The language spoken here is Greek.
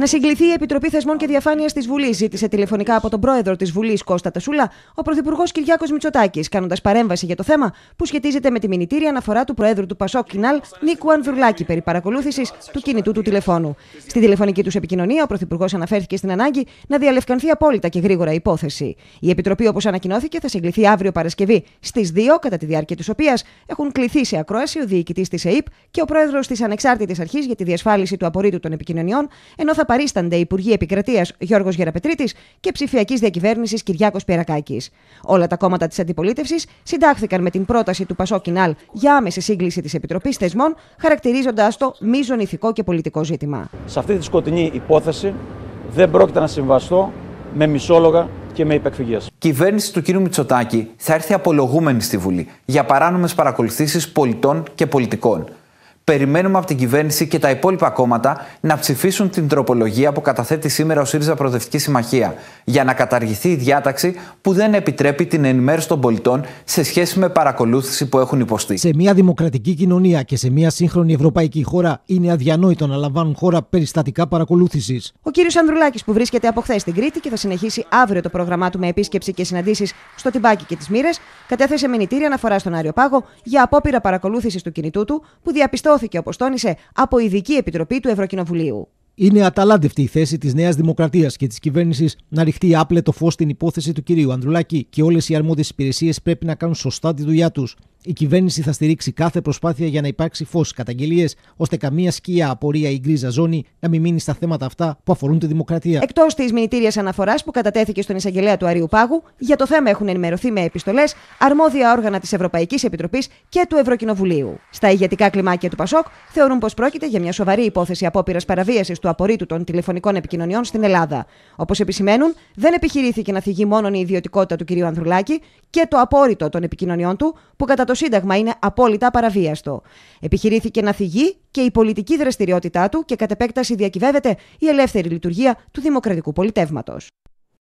Να συγκληθεί η Επιτροπή Θεσμών και Διαφάνειας της Βουλής, ζήτησε τηλεφωνικά από τον πρόεδρο της Βουλής Κώστα Τασούλα, ο Πρωθυπουργός Κυριάκος Μητσοτάκης, κάνοντας παρέμβαση για το θέμα που σχετίζεται με τη μηνυτήρια αναφορά του Προέδρου του Πασόκ Κινάλ, Νίκου Ανδρουλάκη, περί παρακολούθησης του κινητού του τηλεφώνου. Στη τηλεφωνική τους επικοινωνία, ο Πρωθυπουργός αναφέρθηκε στην ανάγκη να διαλευκανθεί απόλυτα και γρήγορα η υπόθεση. Η Επιτροπή, όπως ανακοινώθηκε, θα συγκληθεί αύριο Παρασκευή στις 2, κατά τη διάρκεια της οποίας έχουν κληθεί σε ακρόαση ο διοικητής της ΕΕΠ και ο πρόεδρος της Ανεξάρτητης Αρχής για τη διασφάλιση του απορρίτου των επικοινωνιών, ενώ θα παρίστανται Υπουργοί Επικρατείας Γιώργος Γεραπετρίτης και Ψηφιακής Διακυβέρνησης Κυριάκος Πιερακάκη. Όλα τα κόμματα της αντιπολίτευσης συντάχθηκαν με την πρόταση του Πασό Κινάλ για άμεση σύγκληση της Επιτροπής Θεσμών, χαρακτηρίζοντας το μείζον ηθικό και πολιτικό ζήτημα. Σε αυτή τη σκοτεινή υπόθεση δεν πρόκειται να συμβαστώ με μισόλογα και με υπεκφυγέ. κυβέρνηση του κ. Μητσοτάκη θα έρθει απολογούμενη στη Βουλή για παράνομες παρακολουθήσεις πολιτών και πολιτικών περιμένουμε από την κυβέρνηση και τα υπόλοιπα κόμματα να ψηφίσουν την τροπολογία που καταθέτει σήμερα ο ΣΥΡΙΖΑ Προοδευτική Συμμαχία για να καταργηθεί η διάταξη που δεν επιτρέπει την ενημέρωση των πολιτών σε σχέση με παρακολούθηση που έχουν υποστεί. Σε μια δημοκρατική κοινωνία και σε μια σύγχρονη ευρωπαϊκή χώρα είναι αδιανόητο να λαμβάνουν χώρα περιστατικά παρακολούθησης. Ο κύριος Ανδρουλάκης που βρίσκεται από χθες στην Κρήτη και θα συνεχίσει αύριο το πρόγραμμά του με επίσκεψη και συναντήσεις στο Τιμπάκι και τις Μύρε, κατέθεσε μηνυτήρια αναφορά στον Άριο Πάγο για απόπειρα παρακολούθησης του κινητού του που όπω από ειδική επιτροπή του Ευρωκοινοβουλίου. Είναι αταλάντευτη η θέση της Νέας Δημοκρατίας και της κυβέρνησης να ρηχτεί άπλετο φως στην υπόθεση του κυρίου Ανδρουλάκη και όλες οι αρμόδιες υπηρεσίες πρέπει να κάνουν σωστά τη δουλειά τους. Η κυβέρνηση θα στηρίξει κάθε προσπάθεια για να υπάρξει φως καταγγελίες, ώστε καμία σκιά, απορία ή γκρίζα ζώνη να μην μείνει στα θέματα αυτά που αφορούν τη δημοκρατία. Εκτός της μηνυτήρια αναφοράς που κατατέθηκε στον εισαγγελέα του Αρίου Πάγου, για το θέμα έχουν ενημερωθεί με επιστολές αρμόδια όργανα της Ευρωπαϊκής Επιτροπής και του Ευρωκοινοβουλίου. Στα ηγετικά κλιμάκια του Πασόκ θεωρούν πως πρόκειται για μια σοβαρή υπόθεση απόπειρας παραβίασης του απορρίτου των τηλεφωνικών επικοινωνιών στην Ελλάδα. Όπως επισημαίνουν, δεν επιχειρήθηκε να θυγεί μόνο η ιδιωτικότητα του κυρίου Ανδρουλάκη και το απόρριτο των επικοινωνιών του που κατά το Σύνταγμα είναι απόλυτα παραβίαστο. Επιχειρήθηκε να θυγεί και η πολιτική δραστηριότητά του και κατ' επέκταση διακυβεύεται η ελεύθερη λειτουργία του δημοκρατικού πολιτεύματος.